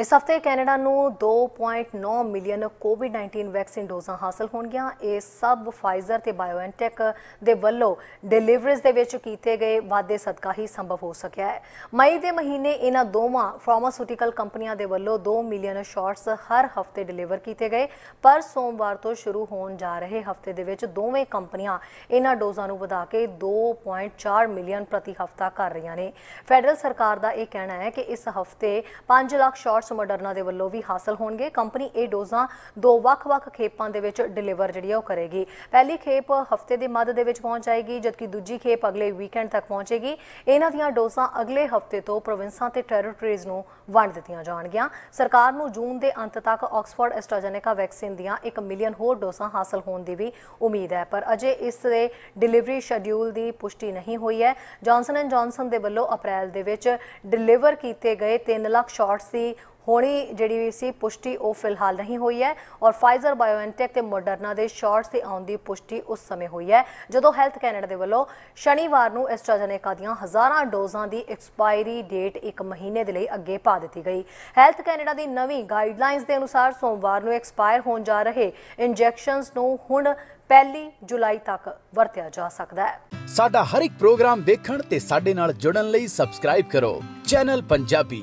ਇਸ ਹਫਤੇ ਕੈਨੇਡਾ ਨੂੰ 2.9 ਮਿਲੀਅਨ ਕੋਵਿਡ-19 ਵੈਕਸੀਨ ਡੋਜ਼ਾਂ ਹਾਸਲ ਹੋਣਗੀਆਂ ਇਹ ਸਭ ਫਾਈਜ਼ਰ ਤੇ ਬਾਇਓਐਨਟੈਕ ਦੇ ਵੱਲੋਂ ਡਿਲੀਵਰੀਜ਼ ਦੇ ਵਿੱਚ ਕੀਤੇ ਗਏ ਵਾਅਦੇ ਸਦਕਾ ਹੀ ਸੰਭਵ ਹੋ ਸਕਿਆ ਹੈ ਮਈ ਦੇ ਮਹੀਨੇ ਇਹਨਾਂ ਦੋਵਾਂ ਫਾਰਮਾਸਿਊਟੀਕਲ ਕੰਪਨੀਆਂ ਦੇ ਵੱਲੋਂ 2 ਮਿਲੀਅਨ ਸ਼ਾਟਸ ਹਰ ਹਫਤੇ ਡਿਲੀਵਰ ਕੀਤੇ ਗਏ ਪਰ ਸੋਮਵਾਰ ਤੋਂ ਸ਼ੁਰੂ ਹੋਣ ਜਾ ਰਹੇ ਹਫਤੇ ਦੇ ਵਿੱਚ ਦੋਵੇਂ ਕੰਪਨੀਆਂ ਇਹਨਾਂ ਡੋਜ਼ਾਂ ਨੂੰ ਵਧਾ ਕੇ 2.4 ਮਿਲੀਅਨ ਪ੍ਰਤੀ ਹਫਤਾ ਕਰ ਰਹੀਆਂ ਨੇ ਫੈਡਰਲ ਸਰਕਾਰ ਦਾ ਇਹ ਕਹਿਣਾ ਹੈ ਕਿ ਇਸ ਹਫਤੇ 5 ਲੱਖ ਸ਼ਾਟਸ ਖੁਰਾਕ ਮੋਡਰਨਾ ਦੇ ਵੱਲੋਂ ਵੀ ਹਾਸਲ ਹੋਣਗੇ ਕੰਪਨੀ ਇਹ ਡੋਜ਼ਾਂ ਦੋ ਵੱਖ-ਵੱਖ ਖੇਪਾਂ ਦੇ ਵਿੱਚ ਡਿਲੀਵਰ ਜਿਹੜੀ ਉਹ ਕਰੇਗੀ ਪਹਿਲੀ ਖੇਪ ਹਫਤੇ ਦੇ ਮੱਧ ਦੇ ਵਿੱਚ ਪਹੁੰਚ ਜਾਏਗੀ ਜਦਕਿ ਦੂਜੀ ਖੇਪ ਅਗਲੇ ਵੀਕਐਂਡ ਤੱਕ ਪਹੁੰਚੇਗੀ ਇਹਨਾਂ ਦੀਆਂ ਡੋਜ਼ਾਂ ਅਗਲੇ ਹਫਤੇ ਤੋਂ ਪ੍ਰੋਵਿੰਸਾਂ ਤੇ ਟੈਰੀਟਰੀਜ਼ ਨੂੰ ਵੰਡ ਦਿੱਤੀਆਂ ਜਾਣਗੀਆਂ ਸਰਕਾਰ ਨੂੰ ਜੂਨ ਦੇ ਅੰਤ ਤੱਕ ਆਕਸਫੋਰਡ ਐਸਟ੍ਰਾਜੈਨੇਕਾ ਵੈਕਸੀਨ ਦੀਆਂ 1 ਮਿਲੀਅਨ ਹੋਰ ਡੋਜ਼ਾਂ ਹਾਸਲ ਹੋਣ ਦੀ ਵੀ ਉਮੀਦ ਹੈ ਪਰ ਅਜੇ ਇਸ ਦੇ ਡਿਲੀਵਰੀ ਸ਼ੈਡਿਊਲ ਦੀ ਪੁਸ਼ਟੀ ਨਹੀਂ ਹੋਈ ਹੈ ਜਾਨਸਨ ਐਂਡ ਜਾਨਸਨ ਦੇ ਵੱਲੋਂ ਅਪ੍ਰੈਲ ਦੇ ਵਿੱਚ ਡਿਲੀਵਰ ਕੀਤੇ ਗਏ 3 ਲੱਖ ਸ਼ਾਟਸ ਦੀ ਹੋਣੀ ਜਿਹੜੀ ਸੀ ਪੁਸ਼ਟੀ ਉਹ ਫਿਲਹਾਲ ਨਹੀਂ ਹੋਈ ਹੈ ਔਰ ਫਾਈਜ਼ਰ ਬਾਇਓਐਨਟੈਕ ਤੇ ਮੋਡਰਨਾ ਦੇ ਸ਼ਾਰਟਸ ਤੇ ਆਉਣ ਦੀ ਪੁਸ਼ਟੀ ਉਸ ਸਮੇਂ ਹੋਈ ਹੈ ਜਦੋਂ ਹੈਲਥ ਕੈਨੇਡਾ ਦੇ ਵੱਲੋਂ ਸ਼ਨੀਵਾਰ ਨੂੰ ਐਸਟ੍ਰਾਜੈਨੇਕਾ ਦੀਆਂ ਹਜ਼ਾਰਾਂ ਡੋਜ਼ਾਂ ਦੀ ਐਕਸਪਾਇਰੀ ਡੇਟ 1 ਮਹੀਨੇ ਦੇ ਲਈ ਅੱਗੇ ਪਾ ਦਿੱਤੀ ਗਈ ਹੈਲਥ ਕੈਨੇਡਾ ਦੀ ਨਵੀਂ ਗਾਈਡਲਾਈਨਸ ਦੇ ਅਨੁਸਾਰ ਸੋਮਵਾਰ ਨੂੰ ਐਕਸਪਾਇਰ ਹੋਣ ਜਾ ਰਹੇ ਇੰਜੈਕਸ਼ਨਸ ਨੂੰ ਹੁਣ 1 ਜੁਲਾਈ ਤੱਕ ਵਰਤਿਆ ਜਾ ਸਕਦਾ ਹੈ ਸਾਡਾ ਹਰ ਇੱਕ ਪ੍ਰੋਗਰਾਮ ਦੇਖਣ ਤੇ ਸਾਡੇ ਨਾਲ ਜੁੜਨ ਲਈ ਸਬਸਕ੍ਰਾਈਬ ਕਰੋ ਚੈਨਲ ਪੰਜਾਬੀ